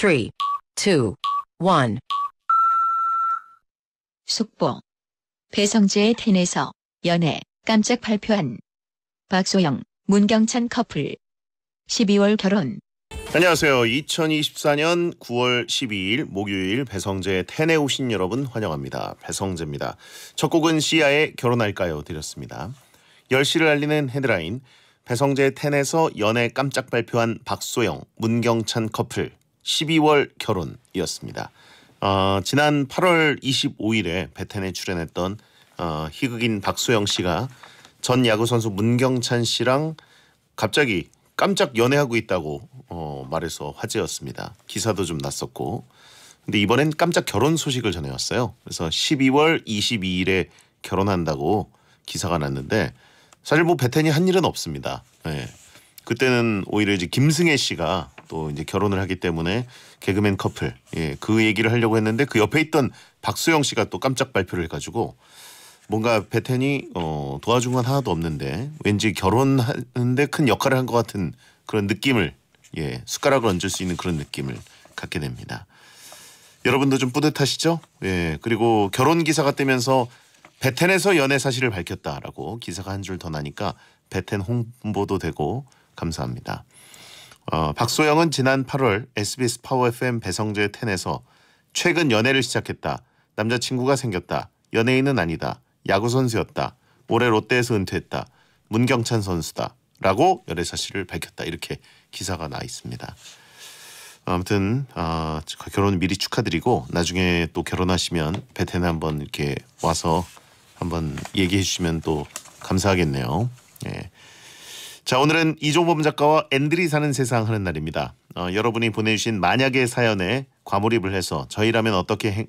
3, 2, 1. 숙보 배성재의 텐에서 연애 깜짝 발표한 박소영, 문경찬 커플 12월 결혼 안녕하세요. 2024년 9월 12일 목요일 배성재 의 텐에 오신 여러분 환영합니다. 배성재입니다. 첫 곡은 시아의 결혼할까요 드렸습니다. 10시를 알리는 헤드라인 배성재 텐에서 연애 깜짝 발표한 박소영, 문경찬 커플 12월 결혼이었습니다. 어, 지난 8월 25일에 베텐에 출연했던 어, 희극인 박소영 씨가 전 야구 선수 문경찬 씨랑 갑자기 깜짝 연애하고 있다고 어, 말해서 화제였습니다. 기사도 좀 났었고. 근데 이번엔 깜짝 결혼 소식을 전해왔어요. 그래서 12월 22일에 결혼한다고 기사가 났는데 사실 뭐 베텐이 한 일은 없습니다. 예. 그때는 오히려 이제 김승혜 씨가 또 이제 결혼을 하기 때문에 개그맨 커플 예, 그 얘기를 하려고 했는데 그 옆에 있던 박수영 씨가 또 깜짝 발표를 해가지고 뭔가 베텐이 어, 도와준 건 하나도 없는데 왠지 결혼하는데 큰 역할을 한 것 같은 그런 느낌을 예, 숟가락을 얹을 수 있는 그런 느낌을 갖게 됩니다. 여러분도 좀 뿌듯하시죠? 예, 그리고 결혼 기사가 뜨면서 베텐에서 연애 사실을 밝혔다라고 기사가 한 줄 더 나니까 베텐 홍보도 되고 감사합니다. 어, 박소영은 지난 8월 SBS 파워 FM 배성재 텐에서 최근 연애를 시작했다. 남자친구가 생겼다. 연예인은 아니다. 야구 선수였다. 올해 롯데에서 은퇴했다. 문경찬 선수다. 라고 연애 사실을 밝혔다. 이렇게 기사가 나 있습니다. 아무튼 어, 결혼 미리 축하드리고 나중에 또 결혼하시면 베텐에 한번 이렇게 와서 한번 얘기해 주시면 또 감사하겠네요. 예. 자 오늘은 이종범 작가와 앤들이 사는 세상 하는 날입니다. 어, 여러분이 보내주신 만약의 사연에 과몰입을 해서 저희라면 어떻게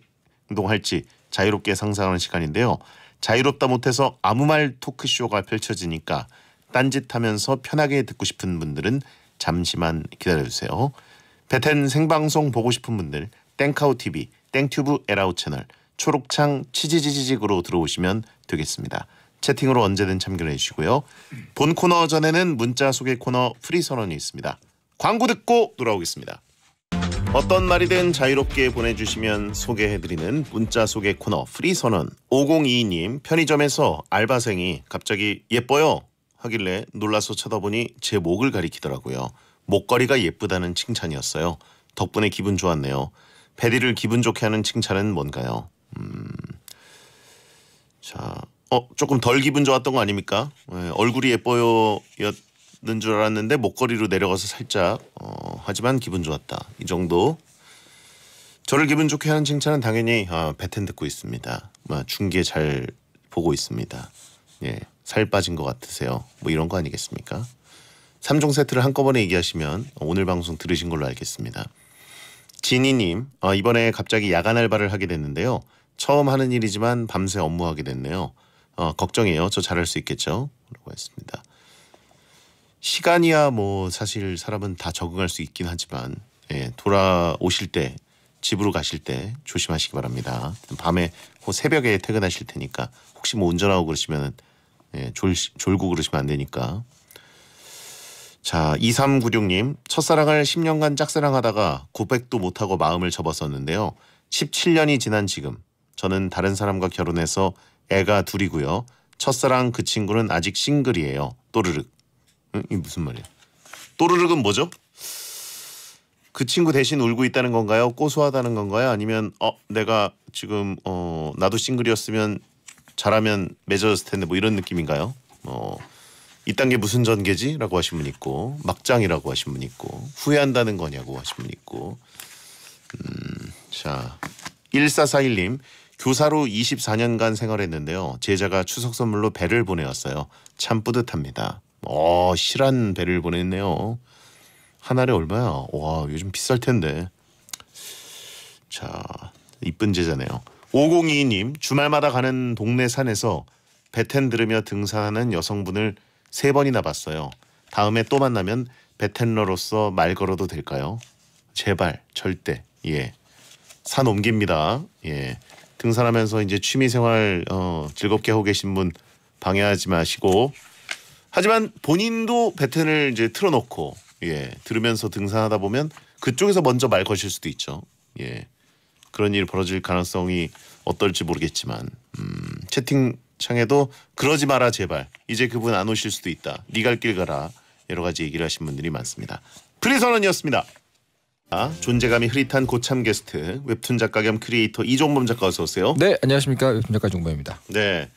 행동할지 자유롭게 상상하는 시간인데요. 자유롭다 못해서 아무 말 토크쇼가 펼쳐지니까 딴짓하면서 편하게 듣고 싶은 분들은 잠시만 기다려주세요. 베텐 생방송 보고 싶은 분들 땡카우 TV, 땡튜브 에라우 채널, 초록창 치지지지직으로 들어오시면 되겠습니다. 채팅으로 언제든 참견해 주시고요. 본 코너 전에는 문자 소개 코너 프리 선언이 있습니다. 광고 듣고 돌아오겠습니다. 어떤 말이든 자유롭게 보내주시면 소개해드리는 문자 소개 코너 프리 선언 5022님 편의점에서 알바생이 갑자기 예뻐요 하길래 놀라서 쳐다보니 제 목을 가리키더라고요. 목걸이가 예쁘다는 칭찬이었어요. 덕분에 기분 좋았네요. 베디를 기분 좋게 하는 칭찬은 뭔가요? 음... 자어 조금 덜 기분 좋았던 거 아닙니까? 네, 얼굴이 예뻐요였는 줄 알았는데 목걸이로 내려가서 살짝 어, 하지만 기분 좋았다 이 정도. 저를 기분 좋게 하는 칭찬은 당연히 아, 배텐 듣고 있습니다. 아, 중계 잘 보고 있습니다. 예, 살 빠진 것 같으세요. 뭐 이런 거 아니겠습니까? 3종 세트를 한꺼번에 얘기하시면 오늘 방송 들으신 걸로 알겠습니다. 진이님, 아, 어, 이번에 갑자기 야간 알바를 하게 됐는데요. 처음 하는 일이지만 밤새 업무하게 됐네요. 어, 걱정이에요. 저 잘할 수 있겠죠? 라고 했습니다. 시간이야 뭐 사실 사람은 다 적응할 수 있긴 하지만 예, 돌아오실 때 집으로 가실 때 조심하시기 바랍니다. 밤에 뭐 새벽에 퇴근하실 테니까 혹시 뭐 운전하고 그러시면 예, 졸, 졸고 그러시면 안 되니까 자 2396님 첫사랑을 10년간 짝사랑하다가 고백도 못하고 마음을 접었었는데요. 17년이 지난 지금 저는 다른 사람과 결혼해서 애가 둘이고요. 첫사랑 그 친구는 아직 싱글이에요. 또르륵. 응? 이 무슨 말이야? 또르륵은 뭐죠? 그 친구 대신 울고 있다는 건가요? 고소하다는 건가요? 아니면 어 내가 지금 어 나도 싱글이었으면 잘하면 맺어졌을 텐데 뭐 이런 느낌인가요? 어 이딴 게 무슨 전개지? 라고 하신 분 있고 막장이라고 하신 분 있고 후회한다는 거냐고 하신 분 있고 음, 자 1441님 교사로 24년간 생활했는데요. 제자가 추석 선물로 배를 보내왔어요. 참 뿌듯합니다. 어, 실한 배를 보냈네요. 한 알에 얼마야? 와, 요즘 비쌀 텐데. 자, 이쁜 제자네요. 5022님, 주말마다 가는 동네 산에서 배 텐 들으며 등산하는 여성분을 세 번이나 봤어요. 다음에 또 만나면 베텐러로서 말 걸어도 될까요? 제발 절대 예. 산 옮깁니다. 예. 등산하면서 이제 취미 생활 어, 즐겁게 하고 계신 분 방해하지 마시고 하지만 본인도 배텐을 이제 틀어놓고 예 들으면서 등산하다 보면 그쪽에서 먼저 말 거실 수도 있죠. 예 그런 일이 벌어질 가능성이 어떨지 모르겠지만 음, 채팅창에도 그러지 마라 제발 이제 그분 안 오실 수도 있다 니갈길 가라 여러 가지 얘기를 하신 분들이 많습니다. 프리선언이었습니다. 아, 존재감이 흐릿한 고참 게스트 웹툰 작가 겸 크리에이터 이종범 작가 어서 오세요. 네, 안녕하십니까 웹툰 작가 종범입니다. 네.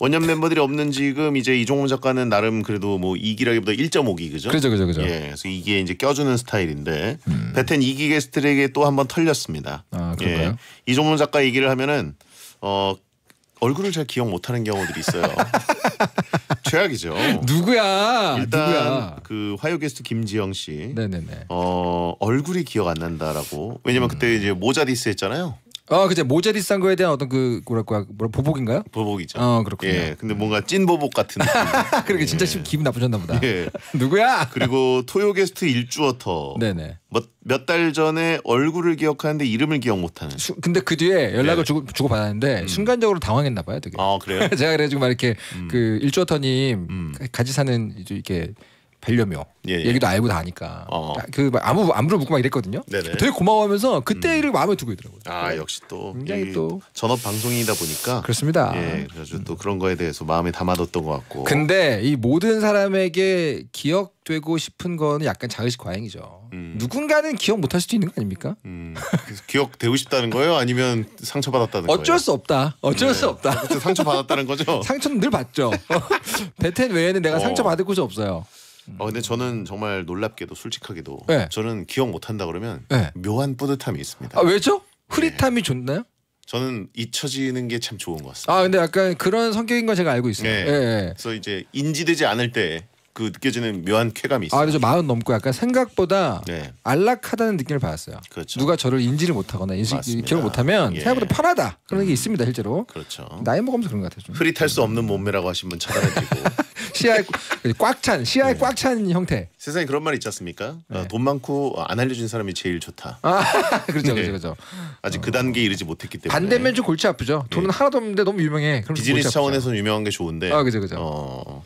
원년 멤버들이 없는 지금 이제 이종범 작가는 나름 그래도 뭐 2기라기보다 1.5기 그죠? 그죠 그죠 그죠. 예, 그래서 2기에 이제 껴주는 스타일인데 음. 베텐 2기 게스트에게 또 한 번 털렸습니다. 아 그런가요? 예, 이종범 작가 얘기를 하면은 어 얼굴을 잘 기억 못하는 경우들이 있어요. 최악이죠. 누구야? 일단 누구야? 그 화요 게스트 김지영 씨. 네네네. 어 얼굴이 기억 안 난다라고. 왜냐면 음. 그때 이제 모자 디스 했잖아요. 아, 그죠. 모자리 싼 거에 대한 어떤 그 뭐랄까, 뭐라 보복인가요? 보복이죠. 어, 그렇군요. 예, 근데 뭔가 찐 보복 같은. 그러게 진짜 예. 기분 나쁘셨나 보다. 예. 누구야? 그리고 토요 게스트 일주어터. 네네. 몇달 전에 얼굴을 기억하는데 이름을 기억 못하는. 수, 근데 그 뒤에 연락을 네. 주고 주고 받았는데 음. 순간적으로 당황했나 봐요, 되게. 아 그래요? 제가 그래가지고 막 이렇게 음. 그일주어터님 음. 같이 사는 이렇게 뵈려묘 예, 예. 얘기도 알고 다니까그 어. 아무 안 물어보고 막 이랬거든요. 네네. 되게 고마워하면서 그때를 음. 마음에 두고 있더라고요. 아 역시 또 굉장히 또 전업 방송이다 보니까 그렇습니다. 예, 그래서 음. 또 그런 거에 대해서 마음에 담아뒀던 것 같고. 근데 이 모든 사람에게 기억되고 싶은 거는 약간 자의식 과잉이죠. 음. 누군가는 기억 못 할 수도 있는 거 아닙니까? 음. 기억되고 싶다는 거예요? 아니면 상처받았다는 거예요? 어쩔 수 없다. 어쩔 네. 수 없다. 상처받았다는 거죠? 상처는 늘 받죠. 베텐 외에는 내가 어. 상처받을 곳이 없어요. 아 근데 저는 정말 놀랍게도 솔직하게도 네. 저는 기억 못한다 그러면 네. 묘한 뿌듯함이 있습니다. 아 왜죠? 흐릿함이 네. 좋나요? 저는 잊혀지는 게 참 좋은 것 같습니다. 아 근데 약간 그런 성격인 건 제가 알고 있어요. 네. 예, 예, 그래서 이제 인지되지 않을 때 그 느껴지는 묘한 쾌감이 있어요. 아 그래서 마흔 넘고 약간 생각보다 네. 안락하다는 느낌을 받았어요. 그렇죠. 누가 저를 인지를 못하거나 인식 맞습니다. 기억을 못하면 예. 생각보다 편하다 그런 게 음. 있습니다 실제로. 그렇죠. 나이 먹으면서 그런 것 같아요. 좀. 흐릿할 수 없는 몸매라고 하신 분차단해드고 시야에 꽉찬 시야에 네. 꽉찬 형태. 세상에 그런 말 있지 않습니까? 네. 어, 돈 많고 안알려진 사람이 제일 좋다. 아, 그렇죠, 그렇죠, 그렇죠. 네. 아직 그 어. 그 단계에 이르지 못했기 때문에. 반대면 좀 골치 아프죠. 돈은 네. 하나도 없는데 너무 유명해. 비즈니스 차원에서 유명한 게 좋은데. 아, 그죠, 그죠. 어,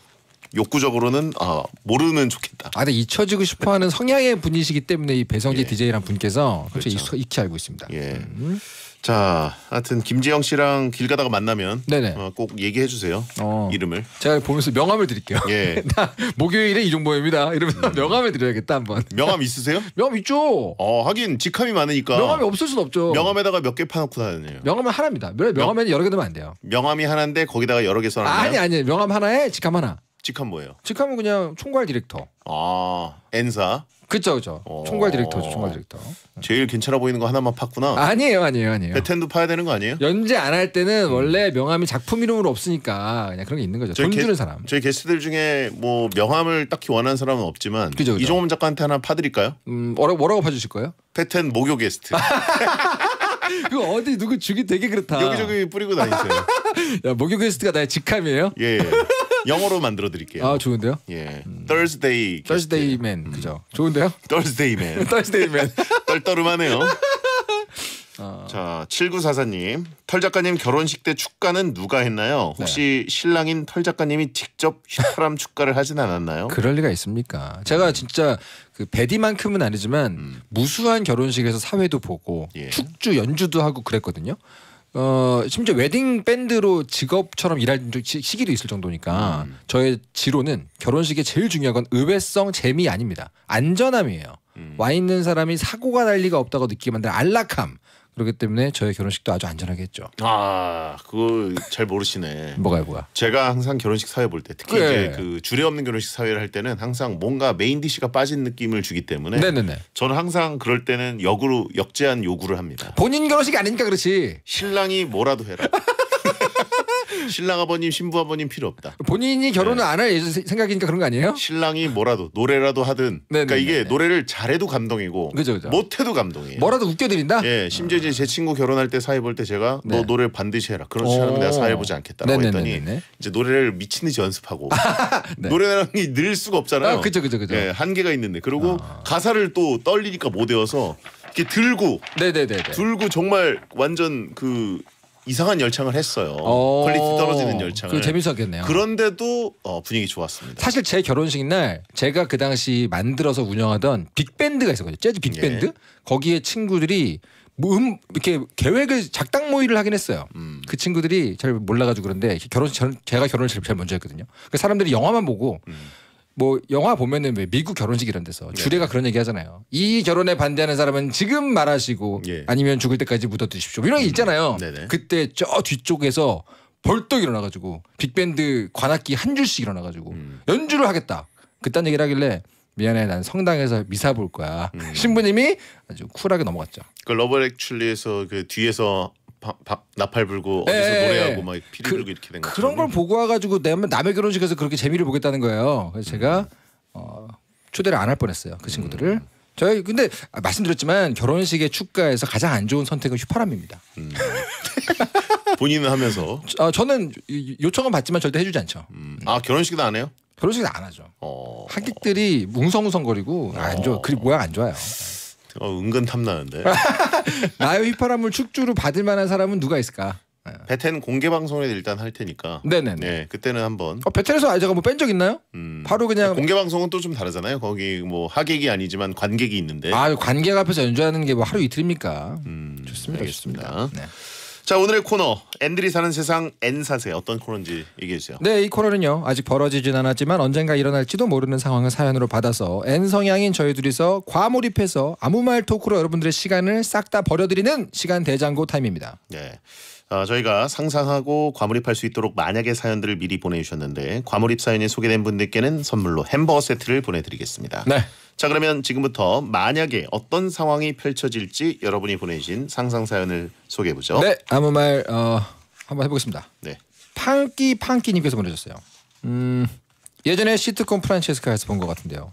욕구적으로는 어, 모르면 좋겠다. 아, 근데 잊혀지고 싶어하는 성향의 분이시기 때문에 이 배성재 예. DJ란 분께서 그렇죠. 그렇죠. 익히, 익히 알고 있습니다. 예. 음. 자, 하여튼 김재영 씨랑 길 가다가 만나면 어, 꼭 얘기해 주세요. 어. 이름을. 제가 보면서 명함을 드릴게요. 예. 목요일에 이종보입니다. 이러면서 음. 명함을 드려야겠다 한번. 명함 있으세요? 명함 있죠. 어, 하긴 직함이 많으니까. 명함이 없을 순 없죠. 명함에다가 몇 개 파놓고 다니요 명함은 하나입니다. 명함에는 여러 개 넣으면 안 돼요. 명함이 하나인데 거기다가 여러 개 써놔요. 아니 아니, 명함 하나에 직함 하나. 직함 뭐예요? 직함은 그냥 총괄 디렉터. 아 N사. 그쵸 그쵸. 어... 총괄 디렉터죠 총괄 디렉터. 음. 제일 괜찮아 보이는 거 하나만 팠구나. 아니에요 아니에요 아니에요. 배텐도 파야 되는 거 아니에요? 연재 안 할 때는 음. 원래 명함이 작품 이름으로 없으니까 그냥 그런 게 있는 거죠. 돈 게, 주는 사람. 저희 게스트들 중에 뭐 명함을 딱히 원하는 사람은 없지만 그죠, 그죠. 이종범 작가한테 하나 파드릴까요? 음뭐라 뭐라고 파주실 거예요? 배텐 목요 게스트. 그 어디 누구 주기 되게 그렇다. 여기저기 뿌리고 다니세요. 야 목요 게스트가 나의 직함이에요? 예. 예. 영어로 만들어 드릴게요. 아 좋은데요? 예. 음. Thursday. Thursday 예. Man. 음. 그죠. 좋은데요? Thursday Man. Thursday Man. 떨떠름하네요. 어. 자, 7944님. 털 작가님 결혼식 때 축가는 누가 했나요? 네. 혹시 네. 신랑인 털 작가님이 직접 휘파람 축가를 하진 않았나요? 그럴 리가 있습니까? 제가 음. 진짜 그 베디만큼은 아니지만 음. 무수한 결혼식에서 사회도 보고 예. 축주 연주도 하고 그랬거든요. 어 심지어 웨딩 밴드로 직업처럼 일할 시, 기도 있을 정도니까 음. 저의 지로는 결혼식에 제일 중요한 건 의외성 재미 아닙니다 안전함이에요 음. 와 있는 사람이 사고가 날 리가 없다고 느끼게 만든 안락함 그렇기 때문에 저의 결혼식도 아주 안전하게 했죠. 아, 그걸 잘 모르시네. 뭐가요, 뭐가? 제가 항상 결혼식 사회 볼 때, 특히 그 이제 네. 그 주례 없는 결혼식 사회를 할 때는 항상 뭔가 메인 디시가 빠진 느낌을 주기 때문에, 네네네. 저는 항상 그럴 때는 역으로 역제한 요구를 합니다. 본인 결혼식이 아니니까 그렇지. 신랑이 뭐라도 해라. 신랑 아버님, 신부 아버님 필요 없다. 본인이 결혼을 네. 안할 생각이니까 그런 거 아니에요? 신랑이 뭐라도 노래라도 하든. 네, 그러니까 네, 이게 노래를 잘해도 감동이고 그죠, 그죠. 못해도 감동이에요. 뭐라도 웃겨드린다. 예, 심지어 이제 제 친구 결혼할 때 사회 볼 때 제가 너 노래 반드시 해라. 그렇지 으면 내가 사회 보지 않겠다고 했더니 이제 노래를 미친 듯이 연습하고 노래라는 늘 수가 없잖아요. 아, 그죠, 그죠, 그죠. 예, 한계가 있는데 그리고 아. 가사를 또 떨리니까 못 외워서 이렇게 들고 네네네 들고 정말 완전 그 이상한 열창을 했어요. 어. 퀄리티 떨어지는 열창을. 재밌었겠네요. 그런데도 어, 분위기 좋았습니다. 사실 제 결혼식 날 제가 그 당시 만들어서 운영하던 빅밴드가 있었거든요. 재즈 빅밴드. 예. 거기에 친구들이 뭐 음, 이렇게 계획을 작당 모의를 하긴 했어요. 음. 그 친구들이 잘 몰라가지고 그런데 결혼 전, 제가 결혼을 제일, 먼저 했거든요. 그 사람들이 영화만 보고 음. 뭐 영화 보면은 왜 미국 결혼식 이런 데서 네. 주례가 네. 그런 얘기 하잖아요. 이 결혼에 반대하는 사람은 지금 말하시고 예. 아니면 죽을 때까지 묻어 드십시오. 이런 게 음, 있잖아요. 네 그때 저 뒤쪽에서 벌떡 일어나가지고 빅밴드 관악기 한 줄씩 일어나가지고 음. 연주를 하겠다. 그딴 얘기를 하길래 미안해 난 성당에서 미사 볼 거야. 음. 신부님이 아주 쿨하게 넘어갔죠. 그 러브 액츄리에서 그 뒤에서 밥, 밥 나팔 불고 예, 어디서 네, 노래하고 막 피리 그, 불고 이렇게 된 거죠. 그런 걸 보고 와가지고 남의 결혼식에서 그렇게 재미를 보겠다는 거예요. 그래서 제가 음. 어, 초대를 안 할 뻔했어요. 그 음. 친구들을. 음. 저희 근데 아, 말씀드렸지만 결혼식의 축가에서 가장 안 좋은 선택은 휘파람입니다. 음. 본인은 하면서 아, 저는 요청은 받지만 절대 해주지 않죠. 음. 아 결혼식도 안 해요? 결혼식은 안 하죠. 어... 하객들이 뭉성뭉성거리고 아, 안 좋아. 어. 그리 고 모양 안 좋아요. 어, 은근 탐나는데. 나의 휘파람을 축주로 받을 만한 사람은 누가 있을까? 네. 베텐 공개 방송에 일단 할 테니까. 네네. 네, 그때는 한번. 어, 베텐에서 제가 뭐 뺀 적 있나요? 음. 바로 그냥 공개 방송은 또 좀 다르잖아요. 거기 뭐 하객이 아니지만 관객이 있는데. 아 관객 앞에서 연주하는 게 뭐 하루 이틀입니까? 음, 좋습니다. 알겠습니다. 좋습니다. 네. 자 오늘의 코너 앤들이 사는 세상 N사세 어떤 코너인지 얘기해 주세요. 네, 이 코너는요. 아직 벌어지진 않았지만 언젠가 일어날지도 모르는 상황을 사연으로 받아서 N 성향인 저희 둘이서 과몰입해서 아무 말 토크로 여러분들의 시간을 싹 다 버려드리는 시간 대장고 타임입니다. 네. 어, 저희가 상상하고 과몰입할 수 있도록 만약의 사연들을 미리 보내주셨는데 과몰입 사연이 소개된 분들께는 선물로 햄버거 세트를 보내드리겠습니다. 네. 자 그러면 지금부터 만약에 어떤 상황이 펼쳐질지 여러분이 보내신 상상 사연을 소개해 보죠. 네, 아무 말 어, 한번 해보겠습니다. 네. 판끼 판끼님께서 보내셨어요. 음, 예전에 시트콤 프란체스카에서 본 것 같은데요.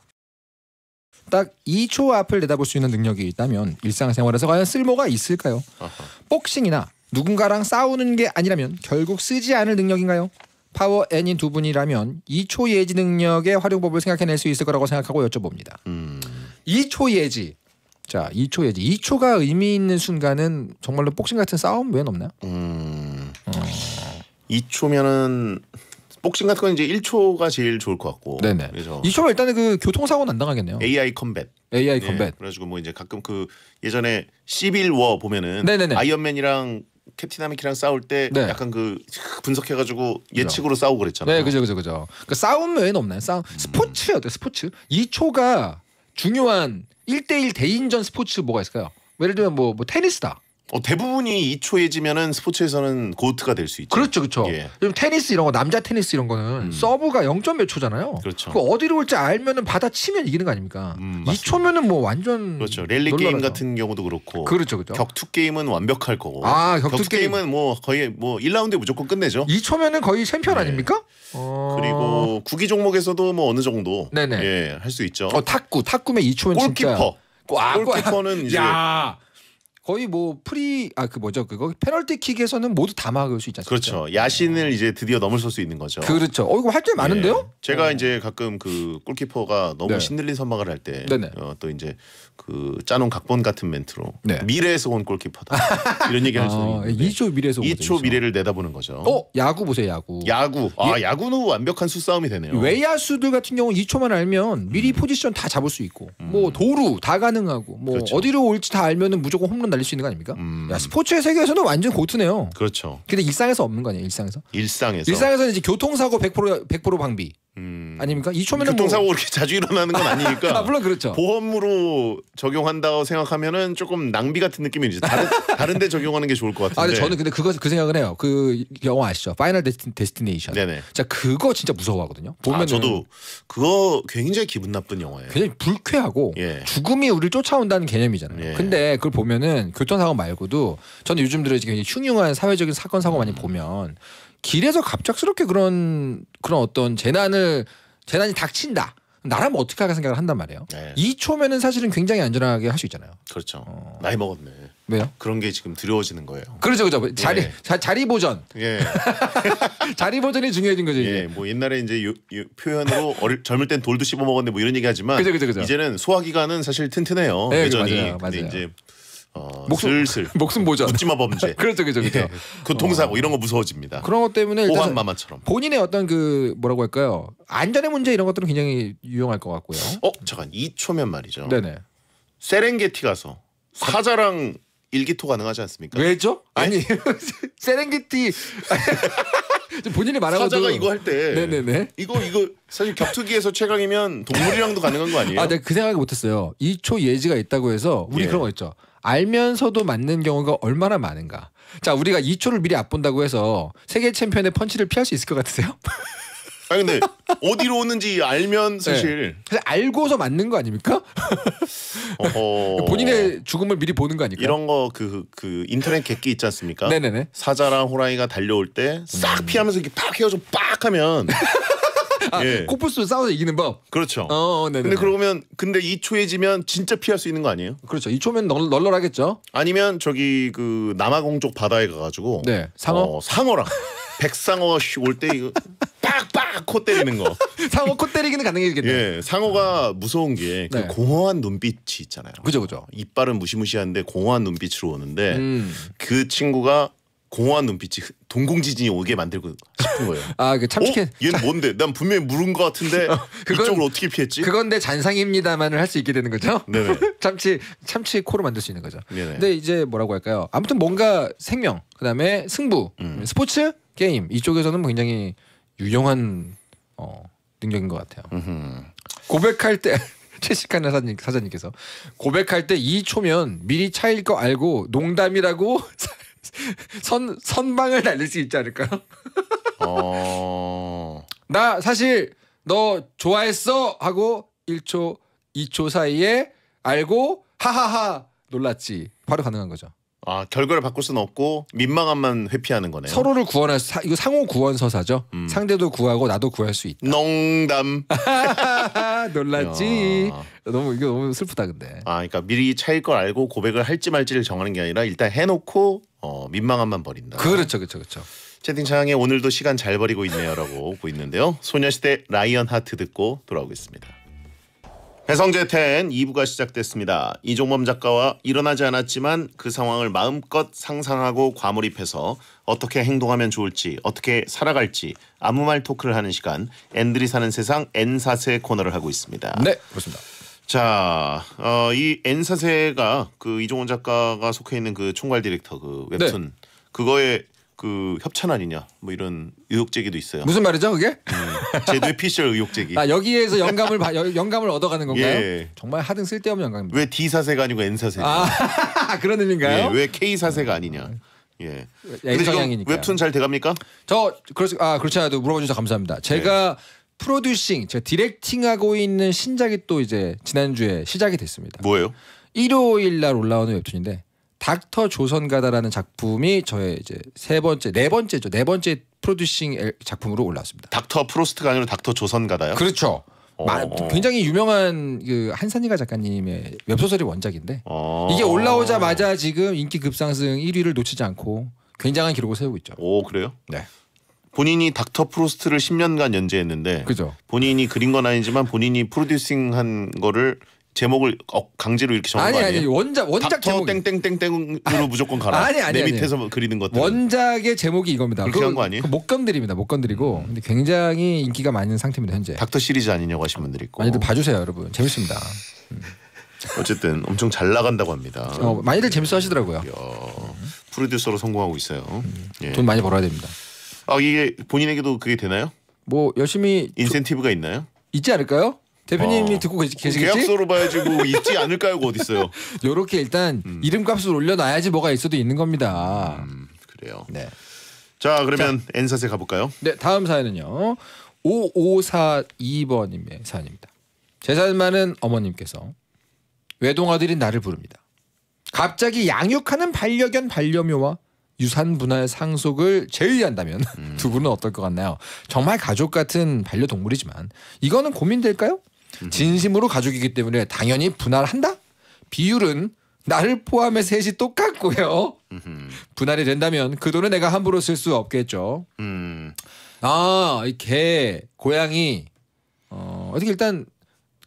딱 2초 앞을 내다볼 수 있는 능력이 있다면 일상생활에서 과연 쓸모가 있을까요? 아하. 복싱이나 누군가랑 싸우는 게 아니라면 결국 쓰지 않을 능력인가요? 파워 N인 두 분이라면 2초 예지 능력의 활용법을 생각해낼 수 있을 거라고 생각하고 여쭤봅니다. 음. 2초 예지. 자, 2초 예지. 2초가 의미 있는 순간은 정말로 복싱 같은 싸움 외엔 없나요? 음. 어. 2초면은 복싱 같은 건 이제 1초가 제일 좋을 것 같고. 네네. 그래서 2초면 일단은 그 교통사고는 안 당하겠네요. AI 컴뱃. AI 컴뱃. 예, 그래가지고 뭐 이제 가끔 그 예전에 시빌 워 보면은 네네네. 아이언맨이랑 캡틴 아메리카랑 싸울 때 네. 약간 그 분석해가지고 예측으로 싸우고 그랬잖아요. 네, 그죠, 그죠, 그죠. 그 싸움 외에는 없나요? 싸움 음. 스포츠 어때? 요 스포츠 2초가 중요한 1대1 대인전 스포츠 뭐가 있을까요? 예를 들면 뭐, 뭐 테니스다. 어, 대부분이 2초에지면은 스포츠에서는 고트가 될 수 있죠. 그렇죠, 그렇죠. 예. 테니스 이런 거 남자 테니스 이런 거는 음. 서브가 0. 몇 초잖아요. 그렇죠. 그 어디로 올지 알면은 받아치면 이기는 거 아닙니까? 음, 2초면은 뭐 완전 그렇죠. 랠리 놀라라서. 게임 같은 경우도 그렇고 그렇죠, 그렇죠. 격투 게임은 완벽할 거고. 아, 격투, 격투 게임. 은뭐 거의 뭐 1라운드에 무조건 끝내죠. 2초면은 거의 챔피언 네. 아닙니까? 어... 그리고 구기 종목에서도 뭐 어느 정도 예, 할 수 있죠. 어, 탁구, 탁구면 2초면 골키퍼. 진짜 골키퍼는 이제 야, 거의 뭐 프리 아 그 뭐죠 그거 페널티킥에서는 모두 다 막을 수있잖아요 그렇죠. 야신을 이제 드디어 넘을수 있는 거죠. 그렇죠. 어 이거 할게 많은데요? 네. 제가 어. 이제 가끔 그 골키퍼가 너무 네. 신들린 선방을 할 때또 어, 이제 그 짜놓은 각본 같은 멘트로 네. 미래에서 온 골키퍼다 이런 얘기할 아, 수 있는 아, 2초 미래에서 2초 미래를 내다보는 거죠. 어 야구 보세요 야구. 야구 아 예. 야구는 완벽한 수싸움이 되네요. 외야수들 같은 경우 2초만 알면 미리 음. 포지션 다 잡을 수 있고 뭐 음. 뭐 도루 다 가능하고 뭐 그렇죠. 어디로 올지 다 알면은 무조건 홈런 날릴 수 있는 거 아닙니까? 음. 야 스포츠의 세계에서는 완전 고트네요. 그렇죠. 근데 일상에서 없는 거 아니에요? 일상에서? 일상에서. 일상에서는 이제 교통사고 100% 100% 방비. 음. 아닙니까? 2초면 뭐 교통사고 뭐... 그렇게 자주 일어나는 건 아니니까. 아, 물론 그렇죠. 보험으로 적용한다고 생각하면은 조금 낭비 같은 느낌이 이제 다른 다른데 적용하는 게 좋을 것 같은데. 아, 저는 근데 그거 그 생각을 해요. 그 영화 아시죠? 파이널 데스티, 네이션 네네. 자 그거 진짜 무서워하거든요. 보면 아, 저도 그거 굉장히 기분 나쁜 영화예요. 굉장히 불쾌하고 예. 죽음이 우리를 쫓아온다는 개념이잖아요. 예. 근데 그걸 보면은 교통사고 말고도 저는 요즘 들어 이제 굉장히 흉흉한 사회적인 사건 사고 많이 보면 길에서 갑작스럽게 그런 그런 어떤 재난을 재난이 닥친다. 나라면 어떻게 하게 생각을 한단 말이에요. 네. 2초면은 사실은 굉장히 안전하게 할 수 있잖아요. 그렇죠. 어... 나이 먹었네. 왜요? 그런 게 지금 두려워지는 거예요. 그렇죠, 그렇죠. 자리 네. 자, 자리 보전. 예. 자리 보전이 중요해진 거죠. 이제. 예, 뭐 옛날에 이제 요, 요 표현으로 어릴, 젊을 땐 돌도 씹어 먹었네 뭐 이런 얘기하지만, 그죠, 그죠, 그죠. 이제는 소화기관은 사실 튼튼해요. 예, 여전히. 맞아요, 맞아요. 근데 이제 어, 목숨 슬슬 목숨 보전 묻지마 범죄 그렇죠 그렇죠 그렇죠 예, 그 어. 동사고 어. 이런 거 무서워집니다 그런 것 때문에 호환 마마처럼 본인의 어떤 그 뭐라고 할까요 안전의 문제 이런 것들은 굉장히 유용할 것 같고요 어 잠깐 2초면 말이죠 네네 세렝게티 가서 사자랑 일기토 가능하지 않습니까 왜죠 네? 아니 세렝게티 본인이 말하고 사자가 이거 할때 네네네 이거 이거 사실 격투기에서 최강이면 동물이랑도 가능한 거 아니에요? 아내그 네, 생각을 못했어요. 2초 예지가 있다고 해서 우리 예. 그런 거 있죠. 알면서도 맞는 경우가 얼마나 많은가. 자, 우리가 2초를 미리 앞본다고 해서 세계 챔피언의 펀치를 피할 수 있을 것 같으세요? 아니 근데 어디로 오는지 알면 네. 사실 네. 알고서 맞는 거 아닙니까? 어허... 본인의 죽음을 미리 보는 거 아닙니까? 이런 거 그그 그 인터넷 객기 있지 않습니까? 네네네. 사자랑 호랑이가 달려올 때싹 음. 피하면서 이렇게 팍 헤어져 빡 하면 아, 예. 코뿔소 싸워서 이기는 법. 그렇죠. 어, 어 네네. 근데 그러면 근데 2초에 지면 진짜 피할 수 있는 거 아니에요? 그렇죠. 2초면 널, 널널하겠죠. 아니면 저기 그 남아공 쪽 바다에 가가지고 네 상어 어, 상어랑 백상어 올때 이거 빡빡 코 때리는 거. 상어 코 때리기는 가능해지겠네. 예, 상어가 무서운 게그 네. 공허한 눈빛이 있잖아요. 그죠, 그죠. 이빨은 무시무시한데 공허한 눈빛으로 오는데 음. 그 친구가 공허한 눈빛이 동공지진이 오게 만들고 싶은 거예요. 아그 참치캔. 어? 얘는 뭔데? 난 분명히 물은 것 같은데 어, 그건, 이쪽을 어떻게 피했지? 그건데 잔상입니다만을 할 수 있게 되는 거죠. 네네. 참치 참치 코로 만들 수 있는 거죠. 네네. 근데 이제 뭐라고 할까요? 아무튼 뭔가 생명, 그다음에 승부, 음. 스포츠, 게임 이쪽에서는 굉장히 유용한 어, 능력인 것 같아요. 음흠. 고백할 때채식하 사장님, 사장님께서 고백할 때 2초면 미리 차일 거 알고 농담이라고 선 선방을 날릴 수 있지 않을까요? 어... 나 사실 너 좋아했어 하고 1초, 2초 사이에 알고 하하하 놀랐지. 바로 가능한 거죠. 아 결과를 바꿀 수는 없고 민망함만 회피하는 거네요. 서로를 구원할 사, 이거 상호 구원 서사죠. 음. 상대도 구하고 나도 구할 수 있다. 농담. 놀랐지. 야. 너무 이거 너무 슬프다 근데. 아 그러니까 미리 차일 걸 알고 고백을 할지 말지를 정하는 게 아니라 일단 해놓고 어, 민망함만 버린다. 그렇죠, 그렇죠, 그렇죠. 채팅창에 오늘도 시간 잘 버리고 있네요라고 보고 있는데요. 소녀시대 라이언 하트 듣고 돌아오겠습니다. 배성재 텐 2부가 시작됐습니다. 이종범 작가와 일어나지 않았지만 그 상황을 마음껏 상상하고 과몰입해서 어떻게 행동하면 좋을지 어떻게 살아갈지 아무 말 토크를 하는 시간 엔들이 사는 세상 N사세 코너를 하고 있습니다. 네 그렇습니다. 자, 어, 이 N사세가 그 이종원 작가가 속해 있는 그 총괄 디렉터 그 웹툰 네. 그거에 그 협찬 아니냐 뭐 이런 의혹 제기도 있어요. 무슨 말이죠 그게? 음, 제 뇌피셜 의혹 제기. 아 여기에서 영감을 바, 영감을 얻어가는 건가요? 예. 정말 하등 쓸데없는 영감입니다. 왜 D 사세가 아니고 N 사세냐? 아, 그런 의미인가요? 예, 왜 K 사세가 아니냐? 예. n 성향 웹툰 잘 돼갑니까? 저 그렇지 아 그렇지 않아도 물어봐 주셔서 감사합니다. 제가 예. 프로듀싱 제가 디렉팅하고 있는 신작이 또 이제 지난주에 시작이 됐습니다. 뭐예요? 일요일 날 올라오는 웹툰인데 닥터 조선가다라는 작품이 저의 이제 세 번째 네 번째죠 네 번째 프로듀싱 작품으로 올라왔습니다. 닥터 프로스트가 아니라 닥터 조선가다요? 그렇죠. 마, 어. 굉장히 유명한 그 한산이가 작가님의 웹소설이 원작인데 어... 이게 올라오자마자 지금 인기 급상승 1위를 놓치지 않고 굉장한 기록을 세우고 있죠. 오 그래요? 네. 본인이 닥터 프로스트를 10년간 연재했는데 그죠. 본인이 그린 건 아니지만 본인이 프로듀싱한 거를 제목을 강제로 이렇게 정한 아니, 거 아니에요? 아니 원작 원작 제목 땡땡땡땡으로 무조건 가라. 아니 아니 내 아니, 밑에서 아니. 그리는 것들. 원작의 제목이 이거니다그렇거 아니에요? 그 못 건드립니다. 못 건드리고 음. 근데 굉장히 인기가 많은 상태입니다 현재. 닥터 시리즈 아니냐고 하신 분들 있고. 많이들 봐주세요 여러분. 재밌습니다. 음. 어쨌든 엄청 잘 나간다고 합니다. 어, 많이들 예. 재밌어 하시더라고요. 야, 프로듀서로 성공하고 있어요. 음, 예. 돈 많이 벌어야 됩니다. 아 이게 본인에게도 그게 되나요? 뭐 열심히 인센티브가 조... 있나요? 있지 않을까요? 대표님이 어. 듣고 계시, 겠지 계약서로 봐야지 뭐 있지 않을까요 어디 있어요? 요렇게 일단 음. 이름값을 올려놔야지 뭐가 있어도 있는 겁니다. 음, 그래요. 네. 자 그러면 자, 사세 가볼까요? 네 다음 사연은요. 5542번님의 사연입니다. 제사 많은 어머님께서 외동아들인 나를 부릅니다. 갑자기 양육하는 반려견 반려묘와 유산 분할 상속을 제외한다면 음. 두 분은 어떨 것 같나요? 정말 가족 같은 반려동물이지만 이거는 고민될까요? 음. 진심으로 가족이기 때문에 당연히 분할한다. 비율은 나를 포함해 셋이 똑같고요. 분할이 된다면 그 돈은 내가 함부로 쓸 수 없겠죠. 음. 아, 이 개, 고양이. 어, 어떻게 일단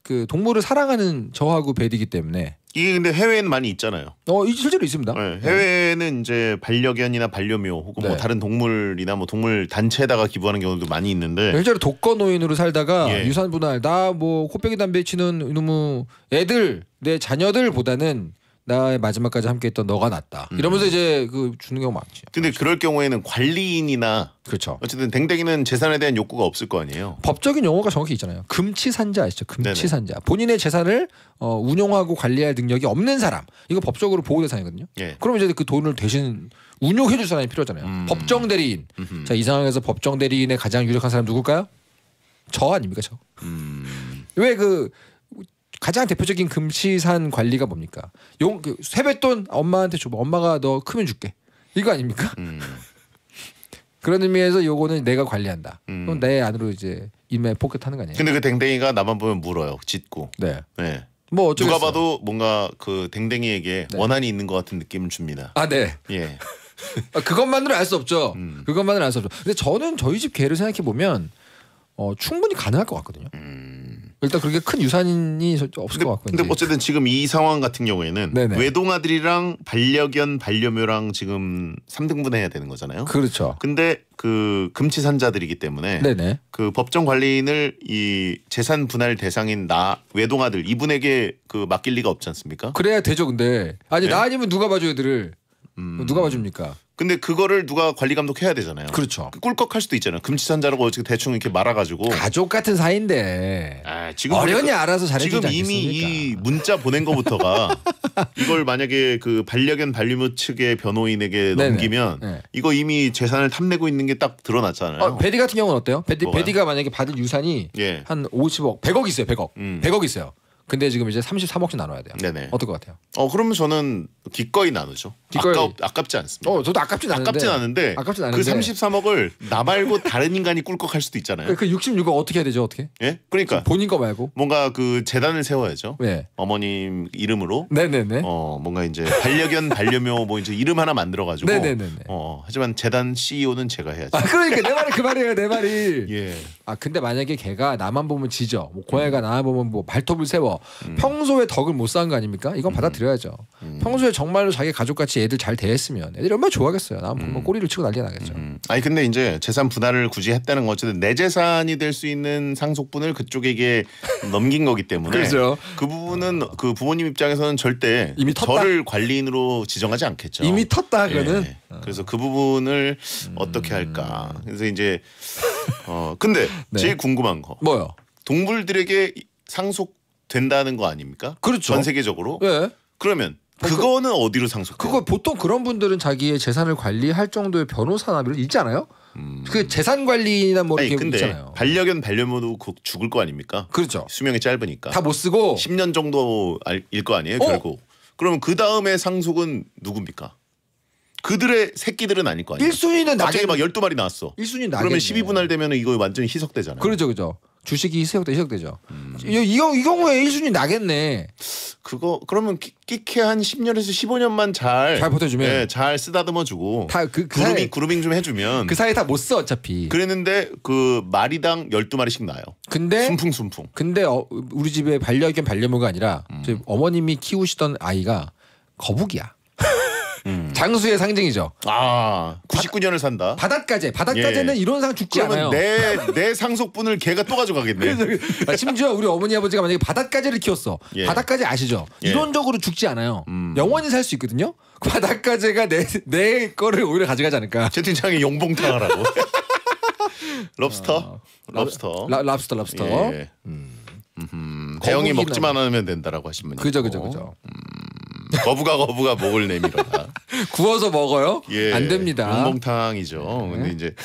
그 동물을 사랑하는 저하고 베디기 때문에 이게 근데 해외에는 많이 있잖아요. 어, 실제로 있습니다. 네, 네, 해외에는 이제 반려견이나 반려묘 혹은 뭐 네. 뭐 다른 동물이나 뭐 동물 단체에다가 기부하는 경우도 많이 있는데 네, 실제로 독거 노인으로 살다가 예. 유산 분할 나뭐 코빼기 담배 치는 너무 애들 내 자녀들보다는 나의 마지막까지 함께했던 너가 낫다. 음. 이러면서 이제 그 주는 경우 많죠 근데 그렇죠. 그럴 경우에는 관리인이나 그렇죠. 어쨌든 댕댕이는 재산에 대한 욕구가 없을 거 아니에요. 법적인 용어가 정확히 있잖아요. 금치산자 아시죠? 금치산자. 본인의 재산을 어, 운용하고 관리할 능력이 없는 사람. 이거 법적으로 보호 대상이거든요. 예. 그럼 이제 그 돈을 대신 운용해줄 사람이 필요하잖아요. 음. 법정 대리인. 음흠. 자, 이 상황에서 법정 대리인의 가장 유력한 사람 누굴까요? 저 아닙니까 저. 음. 왜그 가장 대표적인 금시산 관리가 뭡니까? 용 그, 세뱃돈 엄마한테 줘봐. 엄마가 너 크면 줄게. 이거 아닙니까? 음. 그런 의미에서 요거는 내가 관리한다. 음. 그럼 내 안으로 이제 인에 포켓하는 거 아니에요? 근데 그 댕댕이가 나만 보면 물어요. 짖고. 네. 네. 뭐 어쩌겠어요. 누가 봐도 뭔가 그 댕댕이에게 네. 원한이 있는 것 같은 느낌을 줍니다. 아 네. 예. 아, 그것만으로 알 수 없죠. 음. 그것만으로 알 수 없죠. 근데 저는 저희 집 개를 생각해 보면 어, 충분히 가능할 것 같거든요. 음. 일단 그렇게 큰 유산이 없을 근데, 것 같고. 근데 이제. 어쨌든 지금 이 상황 같은 경우에는 네네. 외동아들이랑 반려견, 반려묘랑 지금 3등분 해야 되는 거잖아요. 그렇죠. 근데 그 금치산자들이기 때문에 네네. 그 법정 관리인을 이 재산 분할 대상인 나 외동아들 이분에게 그 맡길 리가 없지 않습니까? 그래야 되죠. 근데 아니 네? 나 아니면 누가 봐줘 애들을. 음. 누가 봐줍니까? 근데 그거를 누가 관리 감독해야 되잖아요. 그렇죠. 꿀꺽할 수도 있잖아요. 금치산자라고 어떻게 대충 이렇게 말아가지고 가족 같은 사이인데 아, 지금 어련히 그 알아서 잘해주지 않습니까이 문자 보낸 거부터가 이걸 만약에 그 반려견 반려묘 측의 변호인에게 넘기면 네. 이거 이미 재산을 탐내고 있는 게 딱 드러났잖아요. 어, 베디 같은 경우는 어때요? 베디, 베디가 만약에 받을 유산이 예. 한 50억, 100억 있어요. 100억, 음. 100억 있어요. 근데 지금 이제 33억씩 나눠야 돼요. 네네. 어떨 것 같아요? 어 그러면 저는 기꺼이 나누죠. 기꺼이. 아깝, 지 않습니다. 어 저도 아깝진 않은데. 아깝진 않은데. 아깝진 그 않은데. 그 33억을 나 말고 다른 인간이 꿀꺽할 수도 있잖아요. 그 66억 그 어떻게 해야 되죠? 어떻게? 예? 그러니까 본인 거 말고 뭔가 그 재단을 세워야죠. 네. 어머님 이름으로. 네네네. 어 뭔가 이제 반려견 반려묘 뭐 이제 이름 하나 만들어 가지고. 네네네. 어, 어 하지만 재단 CEO는 제가 해야죠. 아 그러니까 내 말이 그 말이에요 내 말이. 예. 아 근데 만약에 걔가 나만 보면 지져. 뭐 고양이가 나만 보면 뭐 발톱을 세워. 음. 평소에 덕을 못 쌓은 거 아닙니까? 이건 음. 받아들여야죠. 음. 평소에 정말로 자기 가족같이 애들 잘 대했으면 애들이 얼마나 좋아하겠어요. 나 보면 음. 꼬리를 치고 난리 나겠죠. 음. 아니 근데 이제 재산 분할을 굳이 했다는 건 어쨌든 내 재산이 될 수 있는 상속분을 그쪽에게 넘긴 거기 때문에 그렇죠. 그 부분은 그 부모님 입장에서는 절대 이미 저를 관리인으로 지정하지 않겠죠. 이미 텄다 그는 예. 그래서 그 부분을 음... 어떻게 할까. 그래서 이제 어 근데 네. 제일 궁금한 거 뭐요? 동물들에게 상속 된다는 거 아닙니까? 그렇죠. 전 세계적으로. 예. 그러면 그러니까 그거는 어디로 상속? 그거 보통 그런 분들은 자기의 재산을 관리할 정도의 변호사나 이런 있잖아요. 음... 그 재산 관리나 뭐 이렇게 근데 있잖아요. 반려견 반려묘도 그 죽을 거 아닙니까? 그렇죠. 수명이 짧으니까. 다 못 쓰고 10년 정도일 거 아니에요, 어? 결국. 그러면 그 다음에 상속은 누굽니까? 그들의 새끼들은 아닐 거 아니에요. 1순위는 나게 막 12마리 나왔어. 1순위 나게. 그러면 12분할 되면 이거 완전히 희석되잖아요. 그렇죠. 그렇죠. 주식이 희석돼 희석되죠. 음. 이, 이, 경우에 1순위 나겠네. 그거 그러면 끼케 한 10년에서 15년만 잘 잘 버텨주면 예, 잘 쓰다듬어 주고 다그 그 그루밍 그루밍 좀 해주면 그 사이에 다 못 써 어차피. 그랬는데 그 마리당 12마리씩 나요. 근데 순풍순풍. 근데 어, 우리 집에 반려견 반려묘가 아니라 음. 어머님이 키우시던 아이가 거북이야. 장수의 상징이죠. 아, 99년을 산다. 바닷가재. 바닷가재는 예. 이런 상 죽지 않아요. 내, 내 상속분을 걔가 또 가져가겠네. 그러니까 심지어 우리 어머니 아버지가 만약에 바닷가재를 키웠어. 예. 바닷가재 아시죠? 예. 이론적으로 죽지 않아요. 음. 영원히 살 수 있거든요. 바닷가재가 내, 내 거를 오히려 가져가지 않을까. 채팅창에 용봉탕 하라고. 럽스터? 아, 럽스터. 라, 스터 랍스터. 예. 음. 음. 대형이 먹지만 않으면 된다라고 하신 분이 그죠, 그죠, 그죠. 음. 거부가 거부가 목을 내밀어라. 구워서 먹어요? 예, 안 됩니다. 몽탕이죠. 근데 네. 이제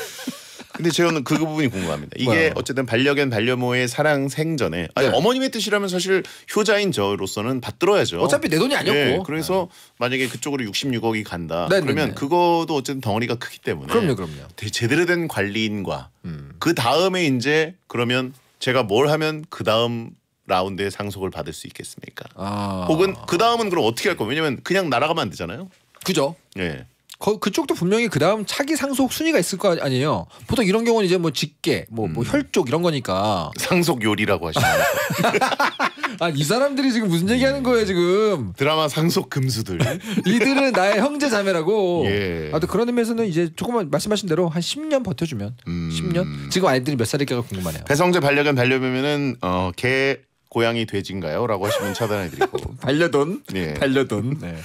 근데 저는 그 부분이 궁금합니다. 이게 뭐요? 어쨌든 반려견 반려모의 사랑 생전에 아니 네. 어머님의 뜻이라면 사실 효자인 저로서는 받들어야죠. 어차피 내 돈이 아니었고. 네, 그래서 네. 만약에 그쪽으로 66억이 간다. 네, 네, 그러면 그거도 어쨌든 덩어리가 크기 때문에. 그럼요, 그럼요. 제대로 된 관리인과 음. 그 다음에 이제 그러면 제가 뭘 하면 그 다음 라운드에 상속을 받을 수 있겠습니까? 아. 혹은 그 다음은 그럼 어떻게 할 거예요? 왜냐면 그냥 날아가면 안 되잖아요. 그죠? 예. 거, 그쪽도 분명히 그 다음 차기 상속 순위가 있을 거 아니에요. 보통 이런 경우는 이제 뭐 직계, 뭐, 뭐, 음. 뭐 혈족 이런 거니까. 상속 요리라고 하시나요? 아이 사람들이 지금 무슨 얘기하는 음. 거예요 지금? 드라마 상속 금수들. 이들은 나의 형제 자매라고. 예. 아 또 그런 의미에서는 이제 조금만 말씀하신 대로 한 10년 버텨주면 음. 10년. 지금 아이들이 몇 살일까가 궁금하네요. 배성재 반려견 반려묘면은 어개 고양이 돼지인가요?라고 하시면 차단해드리고. 반려돈. 예. 반려돈. 네.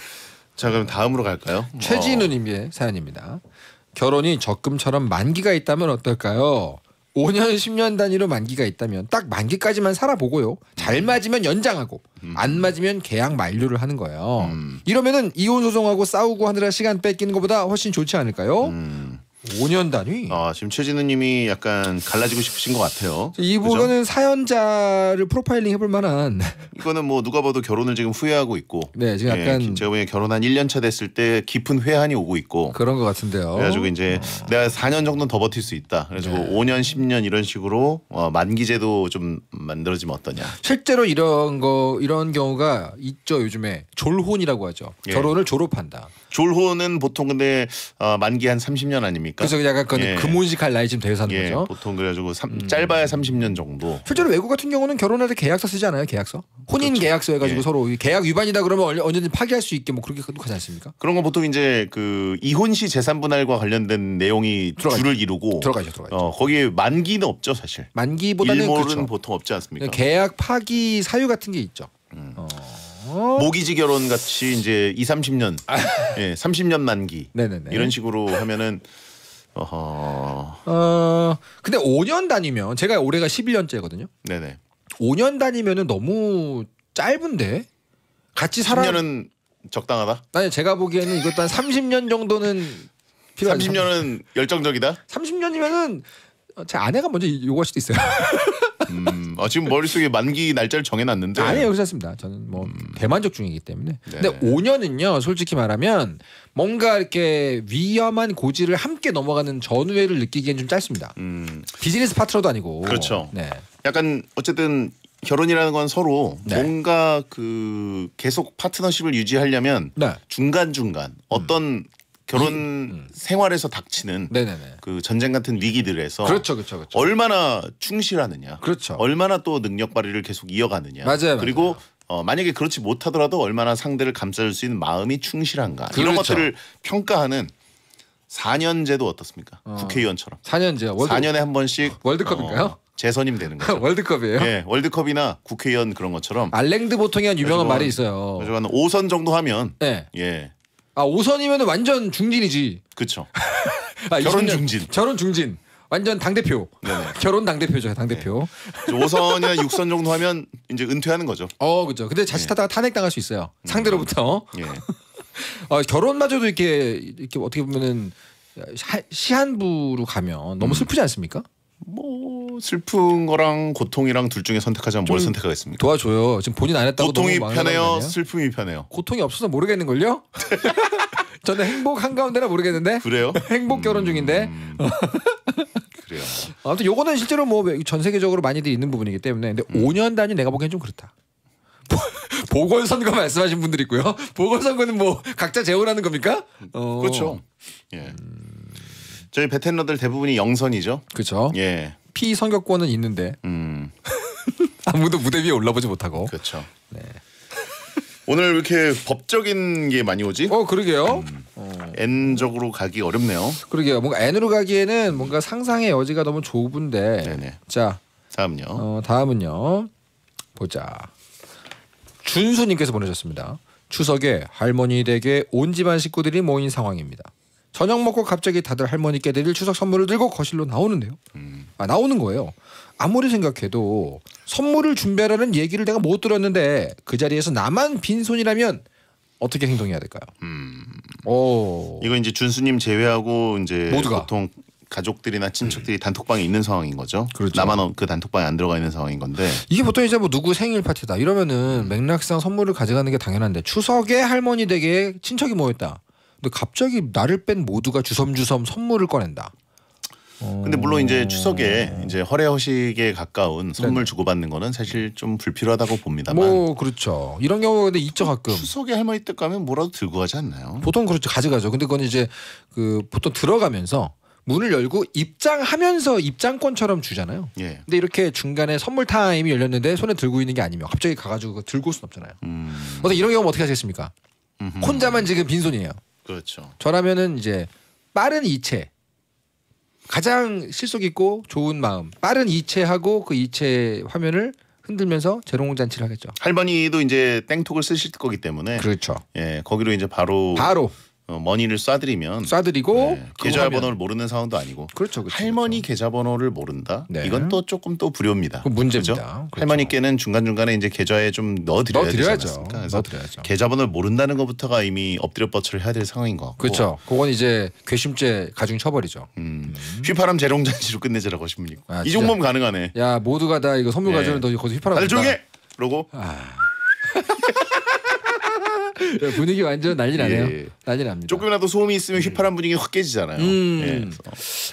자 그럼 다음으로 갈까요? 음. 최진우님의 어. 사연입니다. 결혼이 적금처럼 만기가 있다면 어떨까요? 5년 10년 단위로 만기가 있다면 딱 만기까지만 살아보고요. 잘 음. 맞으면 연장하고 음. 안 맞으면 계약 만료를 하는 거예요. 음. 이러면은 이혼 소송하고 싸우고 하느라 시간 뺏기는 것보다 훨씬 좋지 않을까요? 음. 5년 단위? 아, 지금 최진우님이 약간 갈라지고 싶으신 것 같아요. 이 부분은 사연자를 프로파일링 해볼 만한. 이거는 뭐 누가 봐도 결혼을 지금 후회하고 있고. 네, 지금 예, 약간 예, 제가 보기엔 결혼한 1년 차 됐을 때 깊은 회한이 오고 있고. 그런 것 같은데요. 그래가지고 이제 어. 내가 4년 정도는 더 버틸 수 있다. 그래서 가 네. 5년, 10년 이런 식으로 어, 만기제도 좀 만들어지면 어떠냐. 실제로 이런 거 이런 경우가 있죠 요즘에 졸혼이라고 하죠. 예. 결혼을 졸업한다. 졸호는 보통 근데 어, 만기 한 30년 아닙니까? 그래서 약간 그 예. 금혼식할 나이쯤 돼서 사는 예. 거죠. 보통 그래가지고 삼, 음. 짧아야 30년 정도. 실제로 외국 같은 경우는 결혼할 때 계약서 쓰지 않아요? 계약서? 혼인 그렇죠. 계약서 해가지고 예. 서로 계약 위반이다 그러면 언제든 파기할 수 있게 뭐 그렇게 하지 않습니까? 그런 건 보통 이제 그 이혼 시 재산 분할과 관련된 내용이 들어가죠. 줄을 이루고 들어가죠, 들어가죠. 어, 거기에 만기는 없죠, 사실. 만기보다는 일몰은 그렇죠. 보통 없지 않습니까? 계약 파기 사유 같은 게 있죠. 음. 어. 어? 모기지 결혼 같이 이제 2, 30년 아. 예, 30년 만기 네네네. 이런 식으로 하면은 어허. 어 근데 5년 다니면 제가 올해가 11년째거든요. 네네. 5년 다니면은 너무 짧은데 같이 살아 10년은 적당하다. 아니 제가 보기에는 이것도 한 30년 정도는 필요한 30년은 열정적이다. 30년이면은 제 아내가 먼저 욕할 수도 있어요. 음, 아, 지금 머릿속에 만기 날짜를 정해놨는데. 아니요 괜찮습니다. 저는 뭐 음. 대만족 중이기 때문에. 네. 근데 5년은요, 솔직히 말하면 뭔가 이렇게 위험한 고지를 함께 넘어가는 전후회를 느끼기엔 좀 짧습니다. 음. 비즈니스 파트너도 아니고. 그렇죠. 네. 약간 어쨌든 결혼이라는 건 서로 네. 뭔가 그 계속 파트너십을 유지하려면 네. 중간 중간 어떤 결혼 음. 생활에서 닥치는 네네네. 그 전쟁 같은 위기들에서 그렇죠, 그렇죠, 그렇죠. 얼마나 충실하느냐, 그렇죠. 얼마나 또 능력 발휘를 계속 이어가느냐, 맞아요, 그리고 맞아요. 어, 만약에 그렇지 못하더라도 얼마나 상대를 감싸줄 수 있는 마음이 충실한가 그렇죠. 이런 것들을 평가하는 4년제도 어떻습니까? 어. 국회의원처럼 4년제요. 월드... 4년에 한 번씩 월드컵인가요? 어, 재선임 되는 거죠. 월드컵이에요? 예, 월드컵이나 국회의원 그런 것처럼 알랭드 보통이 한 유명한 말이 있어요. 요즘 한 5선 정도 하면 네. 예. 아 5선이면 완전 중진이지. 그쵸. 아, 결혼 2 0 중진. 결혼 중진. 완전 당 대표. 결혼 당 대표죠, 당 대표. 네. 5선이나 6선 정도 하면 이제 은퇴하는 거죠. 어, 그죠. 근데 자칫하다가 네. 탄핵 당할 수 있어요. 음, 상대로부터. 아, 예. 네. 어, 결혼마저도 이렇게 이렇게 어떻게 보면은 시한부로 가면 너무 음. 슬프지 않습니까? 뭐 슬픈 거랑 고통이랑 둘 중에 선택하자면 뭘 선택하겠습니까? 도와줘요. 지금 본인 안 했다고 고통이 너무 편해요, 슬픔이 편해요. 고통이 없어서 모르겠는 걸요? 저는 행복 한 가운데나 모르겠는데 그래요? 행복 결혼 중인데 음, 그래요. 아무튼 요거는 실제로 뭐전 세계적으로 많이들 있는 부분이기 때문에 근데 5년 음. 단위 내가 보기엔 좀 그렇다. 보- 궐선거 말씀하신 분들 있고요. 보궐선거는 뭐 각자 재원하는 겁니까? 그렇죠. 어. 그렇죠. 예. 음. 저희 베테너들 대부분이 영선이죠. 그렇죠. 예. 피 선거권은 있는데 음. 아무도 무대 위에 올라보지 못하고. 그렇죠. 네. 오늘 이렇게 법적인 게 많이 오지? 어 그러게요. 음, 어. N적으로 가기 어렵네요. 그러게요. 뭔가 N으로 가기에는 뭔가 상상의 여지가 너무 좁은데. 네네. 자 다음요. 어, 다음은요. 보자. 준수님께서 보내셨습니다. 추석에 할머니 댁에 온 집안 식구들이 모인 상황입니다. 저녁 먹고 갑자기 다들 할머니께 내릴 추석 선물을 들고 거실로 나오는데요. 음. 아, 나오는 거예요. 아무리 생각해도 선물을 준비하라는 얘기를 내가 못 들었는데 그 자리에서 나만 빈손이라면 어떻게 행동해야 될까요? 음. 오. 이거 이제 준수님 제외하고 이제 모두가. 보통 가족들이나 친척들이 음. 단톡방에 있는 상황인 거죠. 그렇죠. 나만 어, 그 단톡방에 안 들어가 있는 상황인 건데 이게 보통 이제 뭐 누구 생일 파티다 이러면은 음. 맥락상 선물을 가져가는 게 당연한데 추석에 할머니 댁에 친척이 모였다. 근데 갑자기 나를 뺀 모두가 주섬주섬 선물을 꺼낸다. 근데 물론 이제 추석에 이제 허례허식에 가까운 선물 네. 주고받는 거는 사실 좀 불필요하다고 봅니다만. 뭐 그렇죠. 이런 경우가 근데 있죠 그 가끔. 추석에 할머니 댁 가면 뭐라도 들고 가지 않나요? 보통 그렇죠 가져가죠. 근데 그건 이제 그 보통 들어가면서 문을 열고 입장하면서 입장권처럼 주잖아요. 예. 근데 이렇게 중간에 선물 타임이 열렸는데 손에 들고 있는 게 아니면 갑자기 가가지고 들고 올 순 없잖아요. 음. 어떤 이런 경우 어떻게 하겠습니까 혼자만 지금 빈손이에요. 그렇죠. 저라면은 이제 빠른 이체 가장 실속 있고 좋은 마음 빠른 이체하고 그 이체 화면을 흔들면서 재롱 잔치를 하겠죠. 할머니도 이제 땡톡을 쓰실 거기 때문에 그렇죠. 예, 거기로 이제 바로 바로 어, 머니를 쏴드리면 쏴드리고 네, 계좌번호를 모르는 상황도 아니고 그렇죠, 그렇죠 할머니 그렇죠. 계좌번호를 모른다 네. 이건 또 조금 또 불효입니다 그 문제입 그렇죠? 할머니께는 중간중간에 이제 계좌에 좀 넣어드려야 넣어드려야죠. 되지 않습니까 그래서 넣어드려야죠. 계좌번호를 모른다는 것부터가 이미 엎드려 뻗쳐를 해야 될 상황인 것 같고 그렇죠 그건 이제 괘씸죄 가중 처벌이죠 음. 음. 휘파람 재롱잔치로 끝내자라고 하십니까 아, 이 종범 가능하네 야 모두가 다 이거 선물 가져오는 예. 거기서 휘파람 다들 조용해 그러고 아. 네, 분위기 완전 난리 예. 나네요. 예. 난리 납니다. 조금이라도 소음이 있으면 음. 휘파람 분위기 확 깨지잖아요. 음. 예,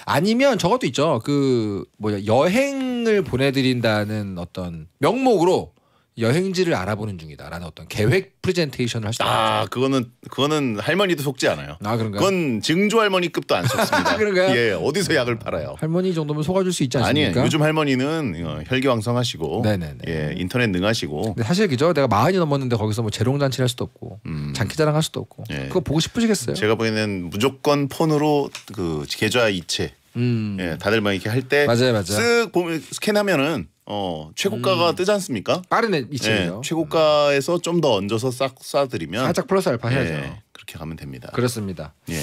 아니면 저것도 있죠. 그 뭐야 여행을 보내드린다는 어떤 명목으로 여행지를 알아보는 중이다라는 어떤 계획 프레젠테이션을 하시다. 아 그거는 그거는 할머니도 속지 않아요. 아 그런가요? 그건 증조 할머니급도 안 속습니다. 아, 그런가요? 예 어디서 약을 팔아요? 할머니 정도면 속아줄 수 있지 않습니까? 아니 요즘 할머니는 어, 혈기왕성하시고 네네네. 예 인터넷 능하시고 사실 그죠 내가 마흔이 넘었는데 거기서 뭐 재롱잔치를 할 수도 없고 음. 장기자랑 할 수도 없고 예. 그거 보고 싶으시겠어요? 제가 보기에는 무조건 폰으로 그 계좌 이체 음. 예, 다들 막 이렇게 할 때쓱 보면 스캔하면은 어 최고가가 음. 뜨지 않습니까? 빠르이층이 네, 예, 최고가에서 좀 더 얹어서 싹 쏴드리면 살짝 플러스 알파 예, 해야죠. 네, 그렇게 가면 됩니다. 그렇습니다. 예.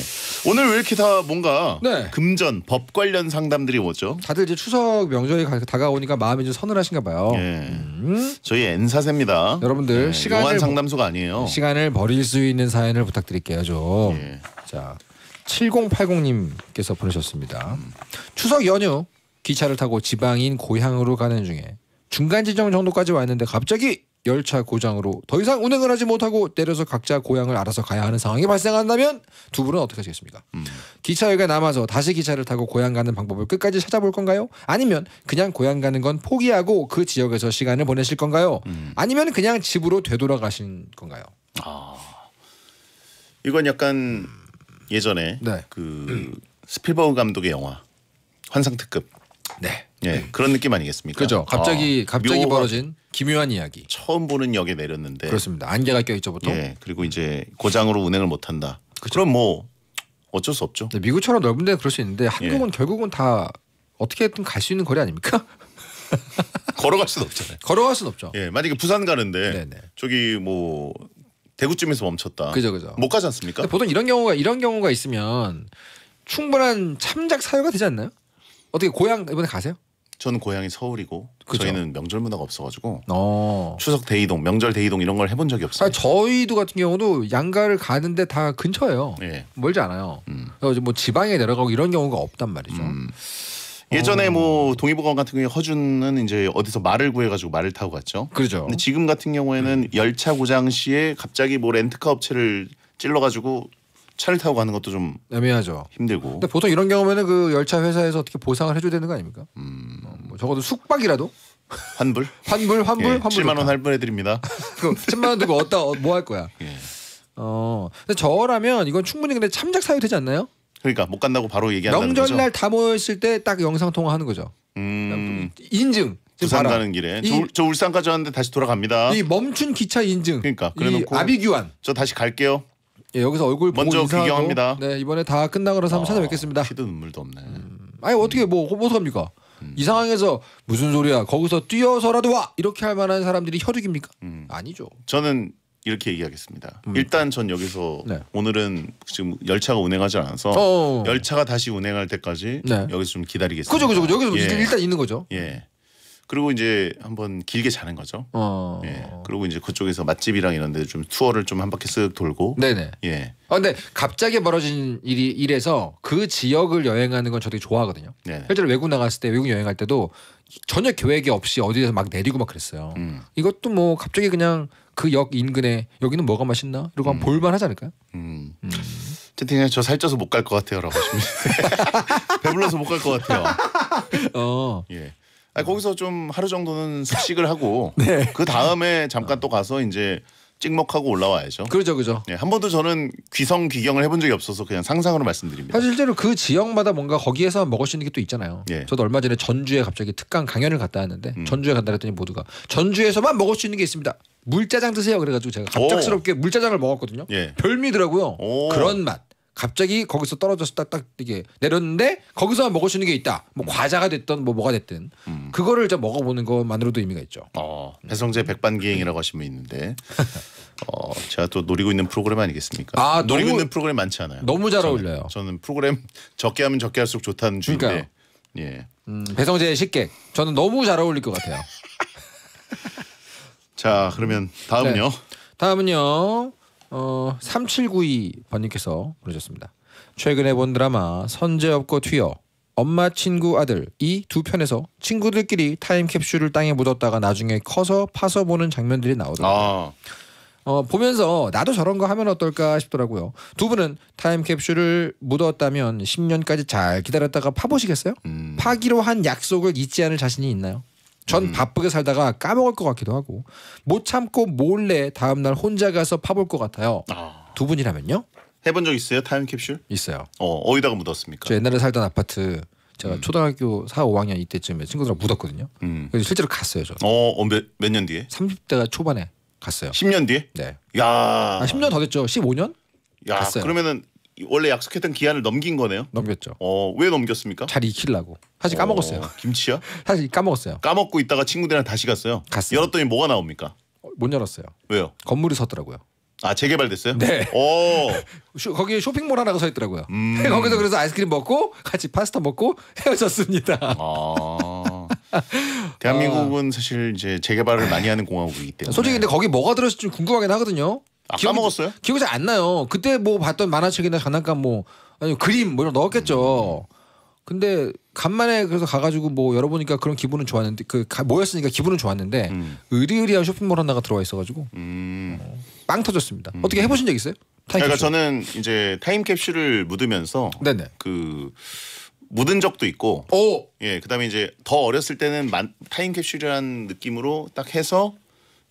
오늘 왜 이렇게 다 뭔가 네. 금전 법 관련 상담들이 오죠? 다들 이제 추석 명절이 다가오니까 마음이 좀 서늘하신가 봐요. 예. 음. 저희 N사세입니다. 여러분들 예, 시간을 상담소가 아니에요. 시간을 버릴 수 있는 사연을 부탁드릴게요. 좀. 예. 자 7080님께서 보내셨습니다. 음. 추석 연휴 기차를 타고 지방인 고향으로 가는 중에 중간 지점 정도까지 왔는데 갑자기 열차 고장으로 더 이상 운행을 하지 못하고 때려서 각자 고향을 알아서 가야 하는 상황이 발생한다면 두 분은 어떻게 하시겠습니까? 음. 기차역에 남아서 다시 기차를 타고 고향 가는 방법을 끝까지 찾아볼 건가요? 아니면 그냥 고향 가는 건 포기하고 그 지역에서 시간을 보내실 건가요? 음. 아니면 그냥 집으로 되돌아가신 건가요? 아 이건 약간 예전에 네. 그스피버그 감독의 영화 환상특급 네. 예, 음. 그런 느낌 아니겠습니까? 그죠. 갑자기 아, 갑자기 벌어진 기묘한 이야기. 처음 보는 역에 내렸는데. 그렇습니다. 안개가 껴있죠 보통. 예, 그리고 이제 고장으로 운행을 못한다. 그럼 뭐 어쩔 수 없죠. 네, 미국처럼 넓은 데는 그럴 수 있는데 한국은 예. 결국은 다 어떻게든 갈 수 있는 거리 아닙니까? 걸어갈 수는 없잖아요. 걸어갈 수는 없죠. 예, 만약에 부산 가는데 네네. 저기 뭐 대구쯤에서 멈췄다. 그죠, 그죠. 못 가지 않습니까? 보통 이런 경우가 이런 경우가 있으면 충분한 참작 사유가 되지 않나요? 어떻게 고향 이번에 가세요? 저는 고향이 서울이고 그쵸? 저희는 명절 문화가 없어가지고 어. 추석 대이동, 명절 대이동 이런 걸 해본 적이 없어요. 아니, 저희도 같은 경우도 양가를 가는데 다 근처예요. 예. 멀지 않아요. 음. 그래서 뭐 지방에 내려가고 이런 경우가 없단 말이죠. 음. 예전에 어. 뭐 동의보감 같은 경우에 허준은 이제 어디서 말을 구해가지고 말을 타고 갔죠. 그렇죠. 근데 지금 같은 경우에는 음. 열차 고장 시에 갑자기 뭐 렌트카 업체를 찔러가지고 차를 타고 가는 것도 좀 애매하죠. 힘들고. 근데 보통 이런 경우면은 그 열차 회사에서 어떻게 보상을 해줘야 되는 거 아닙니까? 음. 어, 뭐 적어도 숙박이라도. 환불? 환불, 환불, 예, 환불. 7만 원 할부해드립니다. 그 7만 원 들고 어디다 어, 뭐할 거야? 예. 어, 근데 저라면 이건 충분히 근데 참작 사유 되지 않나요? 그러니까 못 간다고 바로 얘기한다는 명절날 다 모였을 때 딱 영상 통화하는 거죠. 음. 인증. 부산 가는 길에 이, 저, 저, 울산까지 왔는데 다시 돌아갑니다. 이 멈춘 기차 인증. 그러니까 그래놓고 아비규환. 저 다시 갈게요. 예, 여기서 얼굴 먼저 보고 귀경합니다. 네, 이번에 다 끝나고 나서 한번 아, 찾아뵙겠습니다. 피도 눈물도 없네. 음. 아니 어떻게 뭐 어, 어떡합니까? 음. 이 상황에서 무슨 소리야? 거기서 뛰어서라도 와 이렇게 할 만한 사람들이 혈육입니까? 음. 아니죠. 저는 이렇게 얘기하겠습니다. 음. 일단 전 여기서 네. 오늘은 지금 열차가 운행하지 않아서 어어. 열차가 다시 운행할 때까지 네. 여기서 좀 기다리겠습니다. 그죠, 그죠, 그죠. 여기서 예. 일단 있는 거죠. 예. 그리고 이제 한번 길게 자는 거죠. 어. 예. 그리고 이제 그쪽에서 맛집이랑 이런 데 좀 투어를 좀 한 바퀴 쓱 돌고. 네네. 예. 아 근데 갑자기 벌어진 일이 이래서 그 지역을 여행하는 건 저도 좋아하거든요. 네. 실제로 외국 나갔을 때 외국 여행할 때도 전혀 계획이 없이 어디에서 막 내리고 막 그랬어요. 음. 이것도 뭐 갑자기 그냥 그 역 인근에 여기는 뭐가 맛있나? 이러고 음. 볼만 하지 않을까요? 음. 음. 저 살쪄서 못 갈 것 같아요 라고 하십니다. 배불러서 못 갈 것 같아요. 어. 예. 아니, 거기서 좀 하루 정도는 숙식을 하고 네. 그 다음에 잠깐 또 가서 이제 찍먹하고 올라와야죠. 그렇죠, 그렇죠. 예, 한 번도 저는 귀성 귀경을 해본 적이 없어서 그냥 상상으로 말씀드립니다. 사실 실제로 그 지역마다 뭔가 거기에서 먹을 수 있는 게 또 있잖아요. 예. 저도 얼마 전에 전주에 갑자기 특강 강연을 갔다 왔는데 음. 전주에 간다 그더니 모두가 전주에서만 먹을 수 있는 게 있습니다. 물짜장 드세요. 그래가지고 제가 갑작스럽게 오. 물짜장을 먹었거든요. 예. 별미더라고요. 오. 그런 맛. 갑자기 거기서 떨어져서 딱딱 이게 내렸는데 거기서 먹을 수 있는 게 있다. 뭐 음. 과자가 됐던 뭐 뭐가 됐든 음. 그거를 이제 먹어보는 것만으로도 의미가 있죠. 어, 배성재 백반기행이라고 하시면 있는데 어, 제가 또 노리고 있는 프로그램 아니겠습니까? 아, 노리고 너무, 있는 프로그램 많지 않아요. 너무 잘 저는, 어울려요. 저는 프로그램 적게 하면 적게 할수록 좋다는 주인데 예. 음, 배성재의 식객 저는 너무 잘 어울릴 것 같아요. 자 그러면 다음은요. 네. 다음은요. 어, 3792번님께서 그러셨습니다. 최근에 본 드라마 선제 없고 튀어 엄마 친구 아들 이 두 편에서 친구들끼리 타임캡슐을 땅에 묻었다가 나중에 커서 파서 보는 장면들이 나오더라고요. 아. 어, 보면서 나도 저런 거 하면 어떨까 싶더라고요. 두 분은 타임캡슐을 묻었다면 10년까지 잘 기다렸다가 파보시겠어요? 음. 파기로 한 약속을 잊지 않을 자신이 있나요? 전 음. 바쁘게 살다가 까먹을 것 같기도 하고 못 참고 몰래 다음 날 혼자 가서 파볼 것 같아요. 아. 두 분이라면요? 해본 적 있어요? 타임캡슐? 있어요. 어, 어디다가 묻었습니까? 저 옛날에 살던 아파트 제가 음. 초등학교 4, 5학년 이때쯤에 친구들하고 묻었거든요. 음. 그래서 실제로 갔어요, 저. 어, 어 몇몇년 뒤에? 30대가 초반에 갔어요. 10년 뒤에? 네. 야. 아, 10년 더 됐죠. 15년? 야, 갔어요. 그러면은 원래 약속했던 기한을 넘긴 거네요. 넘겼죠. 어, 왜 넘겼습니까? 잘 익히려고. 사실 까먹었어요. 어, 김치야? 사실 까먹었어요. 까먹고 있다가 친구들이랑 다시 갔어요. 갔어요. 열었더니 뭐가 나옵니까? 어, 못 열었어요. 왜요? 건물이 섰더라고요. 아 재개발됐어요? 네. 오. 쇼, 거기 쇼핑몰 하나가 서 있더라고요. 음. 거기서 그래서 아이스크림 먹고 같이 파스타 먹고 헤어졌습니다. 아. 대한민국은 어. 사실 이제 재개발을 많이 하는 공화국이기 때문에 솔직히 근데 거기 뭐가 들어있을지 궁금하긴 하거든요. 아, 기억이, 까먹었어요? 기억이 잘 안 나요. 그때 뭐 봤던 만화책이나 장난감 뭐 아니 그림 뭐 이런 넣었겠죠. 근데 간만에 그래서 가가지고 뭐 열어보니까 그런 기분은 좋았는데 그 가, 모였으니까 기분은 좋았는데 음. 의리의리한 쇼핑몰 하나가 들어와 있어가지고 음. 어, 빵 터졌습니다. 음. 어떻게 해보신 적 있어요? 그러니까 저는 이제 타임캡슐을 묻으면서 네네. 그 묻은 적도 있고 오! 예 그다음에 이제 더 어렸을 때는 타임캡슐이라는 느낌으로 딱 해서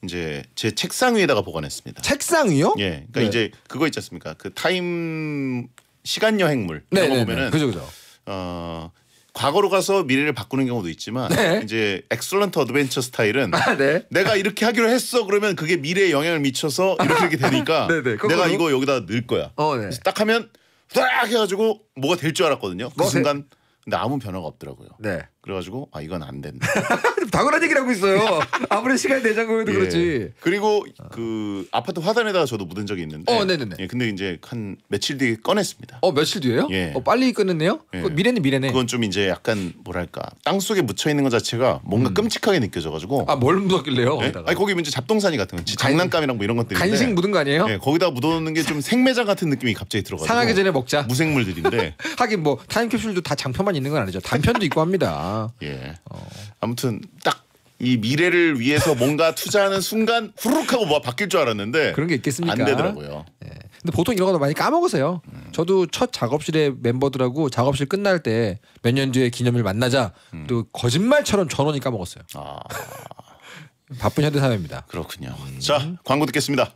이제 제 책상 위에다가 보관했습니다. 책상 위요? 예. 그러니까 네. 이제 그거 있지 않습니까? 그 타임 시간 여행물 이런 네, 거 네, 네. 보면은 그죠 그죠. 어 과거로 가서 미래를 바꾸는 경우도 있지만 네. 이제 엑설런트 어드벤처 스타일은 아, 네. 내가 이렇게 하기로 했어 그러면 그게 미래에 영향을 미쳐서 이렇게 이렇게 되니까 아, 내가 이거 여기다 넣을 거야. 어, 네. 딱 하면 딱 해가지고 뭐가 될 줄 알았거든요. 그 뭐 순간 근데 아무 변화가 없더라고요. 네. 그래가지고 아 이건 안 된다. 당연한 얘기를 하고 있어요. 아무리 시간이 되자고 해도 예. 그렇지. 그리고 그 아파트 화단에다가 저도 묻은 적이 있는데. 어, 네네네. 예, 근데 이제 한 며칠 뒤에 꺼냈습니다. 어, 며칠 뒤에요? 예. 어, 빨리 꺼냈네요. 예. 미래는 미래네. 그건 좀 이제 약간 뭐랄까 땅 속에 묻혀 있는 것 자체가 뭔가 음. 끔찍하게 느껴져가지고. 아, 뭘 묻었길래요? 예? 아니 거기 이제 잡동사니 같은 건 간... 장난감이랑 뭐 이런 것들. 간식 묻은 거 아니에요? 예, 거기다 묻어놓는 게 좀 생매장 같은 느낌이 갑자기 들어가지고. 상하기 전에 먹자. 무생물들인데. 하긴 뭐 타임캡슐도 다 장편만 있는 건 아니죠. 단편도 있고 합니다. 예. 어. 아무튼 딱. 이 미래를 위해서 뭔가 투자하는 순간 후루룩하고 뭐가 바뀔 줄 알았는데 그런 게 있겠습니까? 안 되더라고요. 예. 근데 보통 이런 거 많이 까먹으세요. 음. 저도 첫 작업실에 멤버들하고 작업실 끝날 때 몇 년 뒤에 기념일 만나자 음. 또 거짓말처럼 전원이 까먹었어요. 아. 바쁜 현대 사회입니다. 그렇군요. 음. 자 광고 듣겠습니다.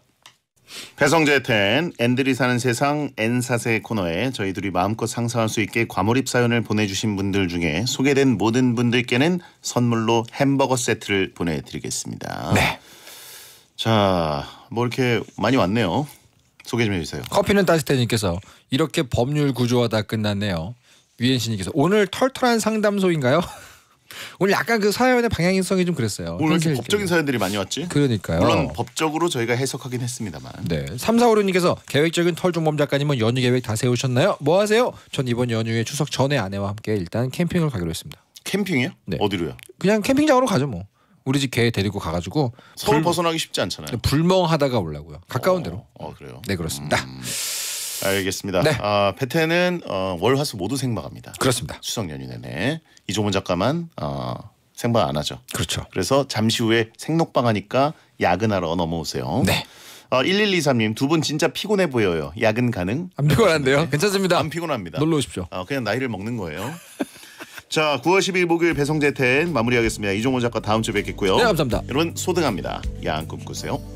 배성재 텐 앤들이 사는 세상 N사세 코너에 저희 둘이 마음껏 상상할 수 있게 과몰입 사연을 보내주신 분들 중에 소개된 모든 분들께는 선물로 햄버거 세트를 보내드리겠습니다. 네. 자, 뭐 이렇게 많이 왔네요. 소개 좀 해주세요. 커피는 따스테님께서 이렇게 법률 구조하다 끝났네요. 위엔 씨님께서 오늘 털털한 상담소인가요? 오늘 약간 그 사연의 방향성이 좀 그랬어요. 오늘 뭐 이렇게 법적인 사연들이 많이 왔지? 그러니까요. 물론 법적으로 저희가 해석하긴 했습니다만. 네. 3456님께서 계획적인 털종범 작가님은 연휴 계획 다 세우셨나요? 뭐 하세요? 전 이번 연휴에 추석 전에 아내와 함께 일단 캠핑을 가기로 했습니다. 캠핑이요? 네. 어디로요? 그냥 캠핑장으로 가죠 뭐. 우리 집 개 데리고 가가지고 서울 불... 벗어나기 쉽지 않잖아요. 불멍하다가 올라고요. 가까운 어, 데로. 어 그래요. 네 그렇습니다. 음... 알겠습니다. 네. 아, 패태는 어, 월화수 모두 생방합니다. 그렇습니다. 추석 연휴 내내 이종훈 작가만 어, 생방 안 하죠. 그렇죠. 그래서 잠시 후에 생록방 하니까 야근하러 넘어오세요. 네. 어, 1123님 두 분 진짜 피곤해 보여요. 야근 가능? 안 피곤한데요? 네. 괜찮습니다. 안 피곤합니다. 놀러 오십시오. 어, 그냥 나이를 먹는 거예요. 자, 9월 10일 목요일 배송재텐 마무리하겠습니다. 이종호 작가 다음 주에 뵙겠고요. 네, 감사합니다. 여러분 소등합니다. 야 안 꿈꾸세요.